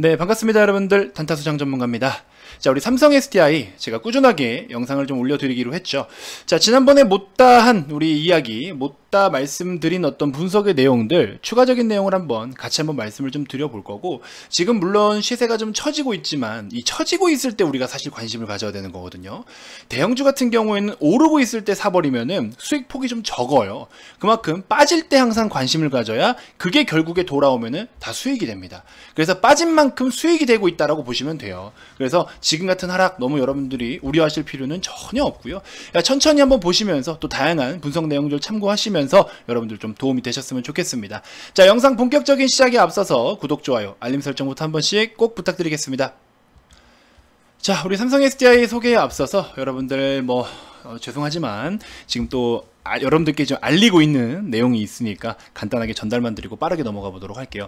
네, 반갑습니다, 여러분들. 단타수장 전문가입니다. 자 우리 삼성 SDI 제가 꾸준하게 영상을 좀 올려드리기로 했죠 자 지난번에 못다한 우리 이야기 못다 말씀드린 어떤 분석의 내용들 추가적인 내용을 한번 같이 한번 말씀을 좀 드려볼 거고 지금 물론 시세가 좀 처지고 있지만 이 처지고 있을 때 우리가 사실 관심을 가져야 되는 거거든요 대형주 같은 경우에는 오르고 있을 때 사버리면은 수익폭이 좀 적어요 그만큼 빠질 때 항상 관심을 가져야 그게 결국에 돌아오면은 다 수익이 됩니다 그래서 빠진 만큼 수익이 되고 있다라고 보시면 돼요 그래서 지금 같은 하락 너무 여러분들이 우려하실 필요는 전혀 없고요. 천천히 한번 보시면서 또 다양한 분석 내용들 참고하시면서 여러분들 좀 도움이 되셨으면 좋겠습니다. 자, 영상 본격적인 시작에 앞서서 구독, 좋아요, 알림 설정부터 한 번씩 꼭 부탁드리겠습니다. 자, 우리 삼성 SDI 소개에 앞서서 여러분들 뭐 어, 죄송하지만 지금 또 아, 여러분들께 좀 알리고 있는 내용이 있으니까 간단하게 전달만 드리고 빠르게 넘어가 보도록 할게요.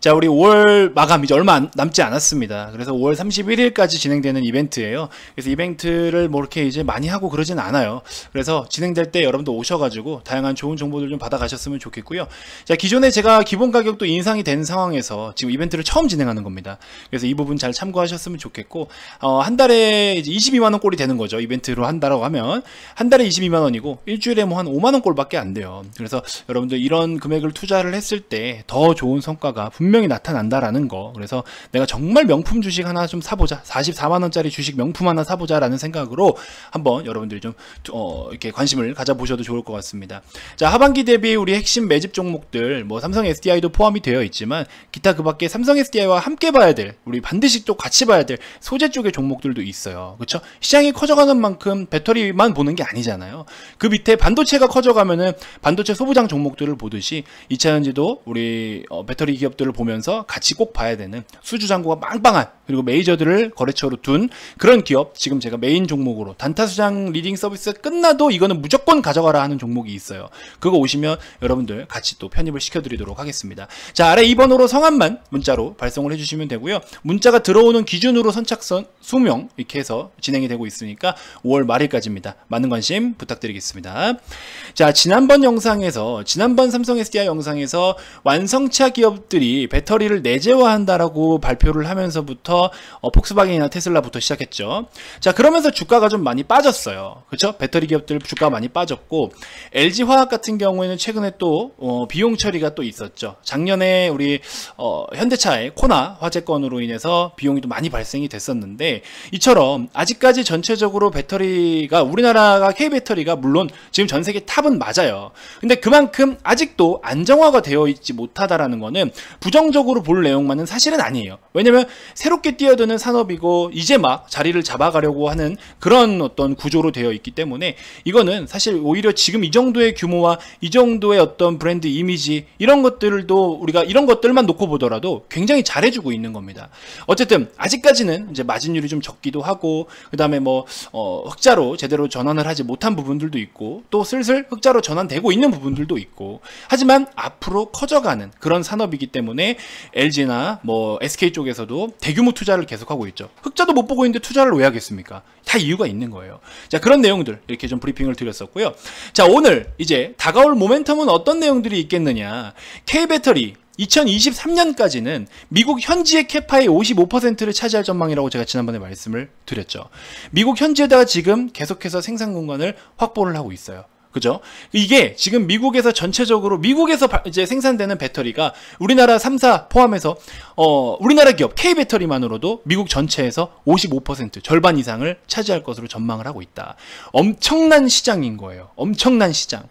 자, 우리 5월 마감이죠. 얼마 남지 않았습니다. 그래서 5월 31일까지 진행되는 이벤트예요. 그래서 이벤트를 뭐 이렇게 이제 많이 하고 그러진 않아요. 그래서 진행될 때 여러분도 오셔가지고 다양한 좋은 정보들 좀 받아가셨으면 좋겠고요. 자, 기존에 제가 기본 가격도 인상이 된 상황에서 지금 이벤트를 처음 진행하는 겁니다. 그래서 이 부분 잘 참고하셨으면 좋겠고, 어, 한 달에 이제 22만원 꼴이 되는 거죠. 이벤트로 한다라고 하면. 한 달에 22만원이고, 일주일에 뭐 한 5만원 꼴밖에 안 돼요. 그래서 여러분들 이런 금액을 투자를 했을 때 더 좋은 성과가 분명 분명히 나타난다라는 거. 그래서 내가 정말 명품 주식 하나 좀 사보자. 44만원짜리 주식 명품 하나 사보자라는 생각으로 한번 여러분들이 좀, 어, 이렇게 관심을 가져보셔도 좋을 것 같습니다. 자, 하반기 대비 우리 핵심 매집 종목들, 뭐 삼성 SDI도 포함이 되어 있지만, 기타 그 밖에 삼성 SDI와 함께 봐야 될, 우리 반드시 또 같이 봐야 될 소재 쪽의 종목들도 있어요. 그렇죠 시장이 커져가는 만큼 배터리만 보는 게 아니잖아요. 그 밑에 반도체가 커져가면은 반도체 소부장 종목들을 보듯이 2차전지도 우리 어, 배터리 기업들을 보면서 같이 꼭 봐야 되는 수주장구가 빵빵한 그리고 메이저들을 거래처로 둔 그런 기업 지금 제가 메인 종목으로 단타수장 리딩 서비스 끝나도 이거는 무조건 가져가라 하는 종목이 있어요 그거 오시면 여러분들 같이 또 편입을 시켜드리도록 하겠습니다 자 아래 2번으로 성함만 문자로 발송을 해주시면 되고요 문자가 들어오는 기준으로 선착선 수명 이렇게 해서 진행이 되고 있으니까 5월 말일까지입니다 많은 관심 부탁드리겠습니다 자 지난번 영상에서 지난번 삼성 SDI 영상에서 완성차 기업들이 배터리를 내재화한다라고 발표를 하면서부터 해서 어, 폭스바겐이나 테슬라부터 시작했죠. 자 그러면서 주가가 좀 많이 빠졌어요. 그렇죠? 배터리 기업들 주가 많이 빠졌고 LG 화학 같은 경우에는 최근에 또 어, 비용 처리가 또 있었죠. 작년에 우리 어, 현대차의 코나 화재 건으로 인해서 비용이 또 많이 발생이 됐었는데 이처럼 아직까지 전체적으로 배터리가 우리나라가 K 배터리가 물론 지금 전 세계 탑은 맞아요. 근데 그만큼 아직도 안정화가 되어 있지 못하다라는 거는 부정적으로 볼 내용만은 사실은 아니에요. 왜냐면 새롭게 새롭게 뛰어드는 산업이고 이제 막 자리를 잡아가려고 하는 그런 어떤 구조로 되어 있기 때문에 이거는 사실 오히려 지금 이 정도의 규모와 이 정도의 어떤 브랜드 이미지 이런 것들도 우리가 이런 것들만 놓고 보더라도 굉장히 잘해주고 있는 겁니다. 어쨌든 아직까지는 이제 마진율이 좀 적기도 하고 그 다음에 뭐 어, 흑자로 제대로 전환을 하지 못한 부분들도 있고 또 슬슬 흑자로 전환되고 있는 부분들도 있고 하지만 앞으로 커져가는 그런 산업이기 때문에 LG나 뭐 SK 쪽에서도 대규모 투자를 계속하고 있죠. 흑자도 못 보고 있는데 투자를 왜 하겠습니까? 다 이유가 있는 거예요. 자 그런 내용들 이렇게 좀 브리핑을 드렸었고요. 자 오늘 이제 다가올 모멘텀은 어떤 내용들이 있겠느냐 K배터리 2023년까지는 미국 현지의 캐파의 55%를 차지할 전망이라고 제가 지난번에 말씀을 드렸죠. 미국 현지에다가 지금 계속해서 생산 공간을 확보를 하고 있어요. 그죠? 이게 지금 미국에서 전체적으로 미국에서 이제 생산되는 배터리가 우리나라 3사 포함해서 어 우리나라 기업 K 배터리만으로도 미국 전체에서 55% 절반 이상을 차지할 것으로 전망을 하고 있다. 엄청난 시장인 거예요. 엄청난 시장.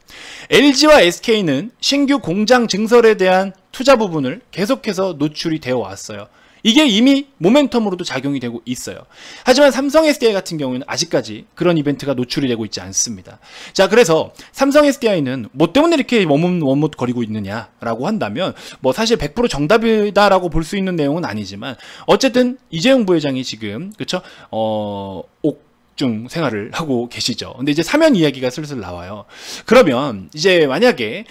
LG와 SK는 신규 공장 증설에 대한 투자 부분을 계속해서 노출이 되어 왔어요. 이게 이미 모멘텀으로도 작용이 되고 있어요. 하지만 삼성 SDI 같은 경우에는 아직까지 그런 이벤트가 노출이 되고 있지 않습니다. 자, 그래서 삼성 SDI는 뭐 때문에 이렇게 머뭇머뭇 거리고 있느냐라고 한다면 뭐 사실 100% 정답이다라고 볼 수 있는 내용은 아니지만 어쨌든 이재용 부회장이 지금 그쵸 어 옥중 생활을 하고 계시죠. 근데 이제 사면 이야기가 슬슬 나와요. 그러면 이제 만약에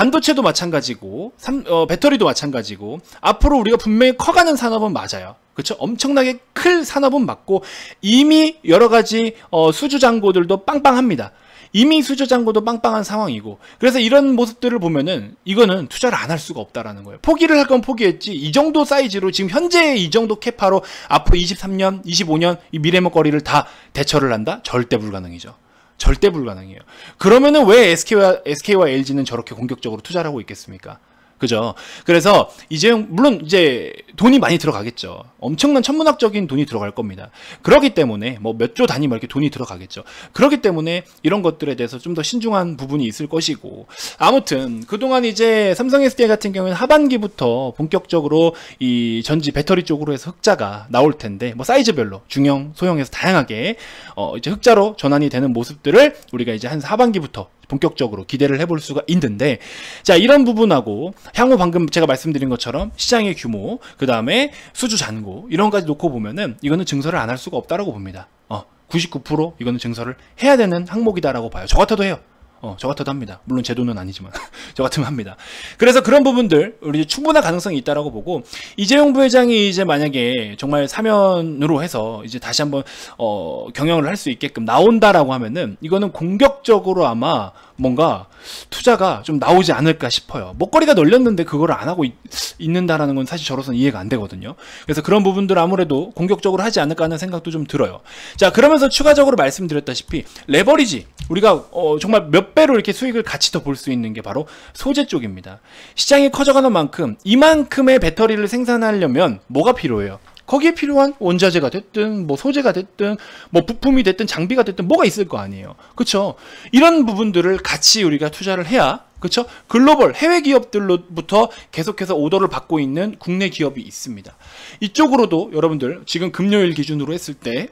반도체도 마찬가지고 삼, 어, 배터리도 마찬가지고 앞으로 우리가 분명히 커가는 산업은 맞아요. 그렇죠? 엄청나게 클 산업은 맞고 이미 여러 가지 어, 수주장고들도 빵빵합니다. 이미 수주장고도 빵빵한 상황이고 그래서 이런 모습들을 보면은 이거는 투자를 안 할 수가 없다라는 거예요. 포기를 할 건 포기했지 이 정도 사이즈로 지금 현재의 이 정도 캐파로 앞으로 23년, 25년 이 미래 먹거리를 다 대처를 한다? 절대 불가능이죠. 절대 불가능해요. 그러면은 왜 SK와, SK와 LG는 저렇게 공격적으로 투자를 하고 있겠습니까? 그죠? 그래서 이제 물론 이제 돈이 많이 들어가겠죠. 엄청난 천문학적인 돈이 들어갈 겁니다. 그렇기 때문에 뭐 몇 조 단위 뭐 이렇게 돈이 들어가겠죠. 그렇기 때문에 이런 것들에 대해서 좀 더 신중한 부분이 있을 것이고 아무튼 그동안 이제 삼성 SDI 같은 경우는 하반기부터 본격적으로 이 전지 배터리 쪽으로 해서 흑자가 나올 텐데 뭐 사이즈별로 중형, 소형에서 다양하게 어 이제 흑자로 전환이 되는 모습들을 우리가 이제 한 하반기부터 본격적으로 기대를 해볼 수가 있는데 자 이런 부분하고 향후 방금 제가 말씀드린 것처럼 시장의 규모 그 다음에 수주 잔고 이런 까지 놓고 보면은 이거는 증설을 안 할 수가 없다라고 봅니다 어, 99% 이거는 증설을 해야 되는 항목이다라고 봐요 저 같아도 해요 어, 저 같아도 합니다. 물론 제 돈은 아니지만 저 같으면 합니다. 그래서 그런 부분들 우리 충분한 가능성이 있다라고 보고 이재용 부회장이 이제 만약에 정말 사면으로 해서 이제 다시 한번 어, 경영을 할 수 있게끔 나온다라고 하면은 이거는 공격적으로 아마 뭔가 투자가 좀 나오지 않을까 싶어요. 먹거리가 널렸는데 그걸 안 하고 있, 있는다라는 건 사실 저로서는 이해가 안 되거든요. 그래서 그런 부분들 아무래도 공격적으로 하지 않을까 하는 생각도 좀 들어요. 자 그러면서 추가적으로 말씀드렸다시피 레버리지 우리가 어, 정말 몇몇 배로 이렇게 수익을 같이 더 볼 수 있는 게 바로 소재 쪽입니다. 시장이 커져가는 만큼 이만큼의 배터리를 생산하려면 뭐가 필요해요? 거기에 필요한 원자재가 됐든 뭐 소재가 됐든 뭐 부품이 됐든 장비가 됐든 뭐가 있을 거 아니에요. 그렇죠? 이런 부분들을 같이 우리가 투자를 해야 그렇죠? 글로벌 해외 기업들로부터 계속해서 오더를 받고 있는 국내 기업이 있습니다. 이쪽으로도 여러분들 지금 금요일 기준으로 했을 때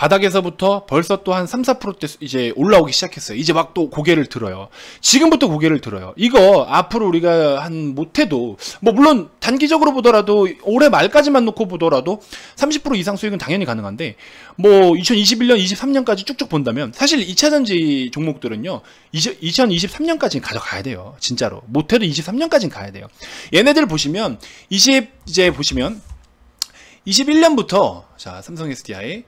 바닥에서부터 벌써 또 한 3, 4%대 이제 올라오기 시작했어요. 이제 막 또 고개를 들어요. 지금부터 고개를 들어요. 이거 앞으로 우리가 한 못해도 뭐 물론 단기적으로 보더라도 올해 말까지만 놓고 보더라도 30% 이상 수익은 당연히 가능한데 뭐 2021년, 23년까지 쭉쭉 본다면 사실 2차전지 종목들은요. 2023년까지는 가져가야 돼요. 진짜로. 못해도 23년까지는 가야 돼요. 얘네들 보시면 20 이제 보시면 21년부터 자, 삼성 SDI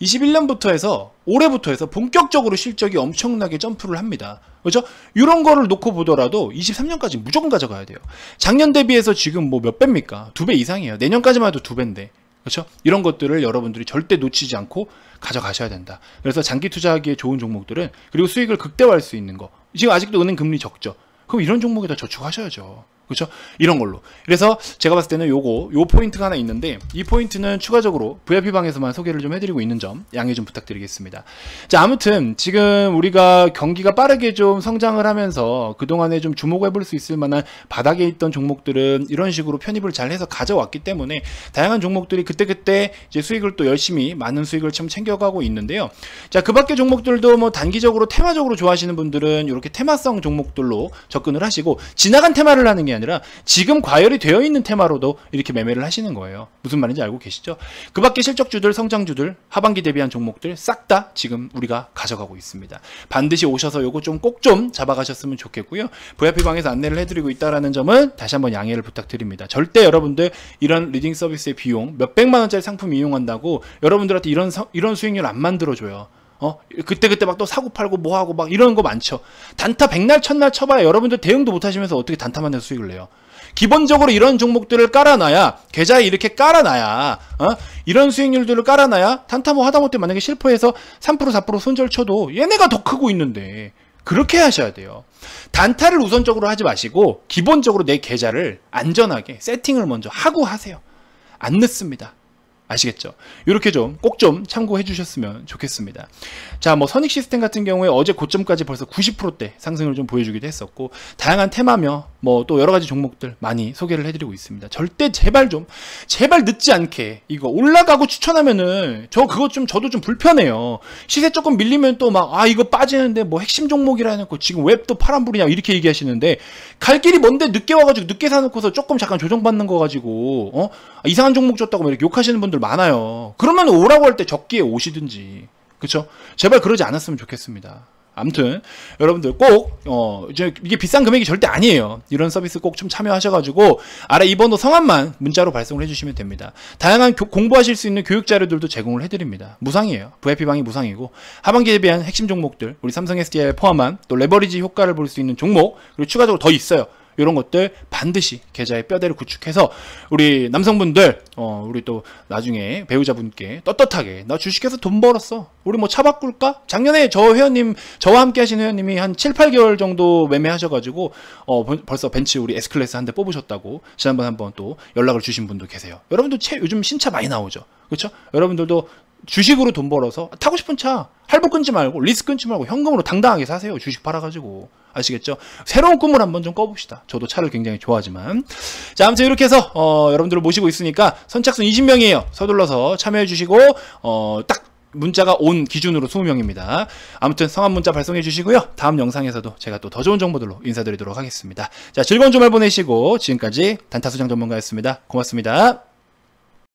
21년부터 해서 올해부터 해서 본격적으로 실적이 엄청나게 점프를 합니다. 그렇죠? 이런 거를 놓고 보더라도 23년까지 무조건 가져가야 돼요. 작년 대비해서 지금 뭐 몇 배입니까? 두 배 이상이에요. 내년까지만 해도 두 배인데. 그렇죠? 이런 것들을 여러분들이 절대 놓치지 않고 가져가셔야 된다. 그래서 장기 투자하기에 좋은 종목들은 그리고 수익을 극대화할 수 있는 거. 지금 아직도 은행 금리 적죠. 그럼 이런 종목에다 저축하셔야죠. 그렇죠? 이런 걸로. 그래서 제가 봤을 때는 요거, 요 포인트가 하나 있는데 이 포인트는 추가적으로 VIP 방에서만 소개를 좀 해드리고 있는 점 양해 좀 부탁드리겠습니다. 자, 아무튼 지금 우리가 경기가 빠르게 좀 성장을 하면서 그동안에 좀 주목해볼 수 있을 만한 바닥에 있던 종목들은 이런 식으로 편입을 잘 해서 가져왔기 때문에 다양한 종목들이 그때그때 이제 수익을 또 열심히 많은 수익을 참 챙겨가고 있는데요. 자, 그 밖의 종목들도 뭐 단기적으로 테마적으로 좋아하시는 분들은 이렇게 테마성 종목들로 접근을 하시고 지나간 테마를 하는 게 아니라 지금 과열이 되어 있는 테마로도 이렇게 매매를 하시는 거예요. 무슨 말인지 알고 계시죠? 그 밖에 실적주들, 성장주들, 하반기 대비한 종목들 싹 다 지금 우리가 가져가고 있습니다. 반드시 오셔서 요거 좀 꼭 좀 잡아가셨으면 좋겠고요. VIP방에서 안내를 해드리고 있다는 점은 다시 한번 양해를 부탁드립니다. 절대 여러분들 이런 리딩 서비스의 비용 몇백만원짜리 상품 이용한다고 여러분들한테 이런, 이런 수익률 안 만들어줘요. 어 그때 그때 막 또 사고 팔고 뭐 하고 막 이런 거 많죠. 단타 백날 첫날 쳐봐야 여러분들 대응도 못 하시면서 어떻게 단타만 해서 수익을 내요. 기본적으로 이런 종목들을 깔아놔야 계좌에 이렇게 깔아놔야 어? 이런 수익률들을 깔아놔야 단타 뭐 하다못해 만약에 실패해서 3% 4% 손절 쳐도 얘네가 더 크고 있는데 그렇게 하셔야 돼요. 단타를 우선적으로 하지 마시고 기본적으로 내 계좌를 안전하게 세팅을 먼저 하고 하세요. 안 늦습니다. 아시겠죠? 이렇게 좀 꼭 좀 참고해 주셨으면 좋겠습니다. 자, 뭐 선익 시스템 같은 경우에 어제 고점까지 벌써 90%대 상승을 좀 보여주기도 했었고 다양한 테마며 뭐또 여러 가지 종목들 많이 소개를 해드리고 있습니다. 절대 제발 좀 제발 늦지 않게 이거 올라가고 추천하면은 저 그것 좀 저도 좀 불편해요. 시세 조금 밀리면 또 막 아 이거 빠지는데 뭐 핵심 종목이라 해놓고 지금 웹도 파란불이냐 이렇게 얘기하시는데 갈 길이 뭔데 늦게 와가지고 늦게 사놓고서 조금 잠깐 조정받는 거 가지고 어 아, 이상한 종목 줬다고 막 이렇게 욕하시는 분들 많아요. 그러면 오라고 할 때 적기에 오시든지 그쵸? 제발 그러지 않았으면 좋겠습니다. 아무튼 여러분들 꼭 어, 이제 이게 비싼 금액이 절대 아니에요. 이런 서비스 꼭 좀 참여하셔가지고 아래 이 번호 성함만 문자로 발송을 해주시면 됩니다. 다양한 교, 공부하실 수 있는 교육 자료들도 제공을 해드립니다. 무상이에요. VIP 방이 무상이고 하반기에 대한 핵심 종목들 우리 삼성 SDI 포함한 또 레버리지 효과를 볼 수 있는 종목 그리고 추가적으로 더 있어요. 이런 것들 반드시 계좌의 뼈대를 구축해서 우리 남성분들 어, 우리 또 나중에 배우자분께 떳떳하게 나 주식해서 돈 벌었어 우리 뭐 차 바꿀까? 작년에 저 회원님 저와 함께 하신 회원님이 한 7, 8개월 정도 매매하셔가지고 어, 벌써 벤츠 우리 S클래스 한 대 뽑으셨다고 지난번 한번 또 연락을 주신 분도 계세요 여러분도 채, 요즘 신차 많이 나오죠 그렇죠? 여러분들도 주식으로 돈 벌어서 타고 싶은 차 할부 끊지 말고 리스 끊지 말고 현금으로 당당하게 사세요 주식 팔아가지고 아시겠죠? 새로운 꿈을 한번 좀 꿔봅시다. 저도 차를 굉장히 좋아하지만. 자, 아무튼 이렇게 해서, 어, 여러분들을 모시고 있으니까 선착순 20명이에요. 서둘러서 참여해주시고, 어, 딱 문자가 온 기준으로 20명입니다. 아무튼 성함 문자 발송해 주시고요. 다음 영상에서도 제가 또 더 좋은 정보들로 인사드리도록 하겠습니다. 자, 즐거운 주말 보내시고 지금까지 단타수장 전문가였습니다. 고맙습니다.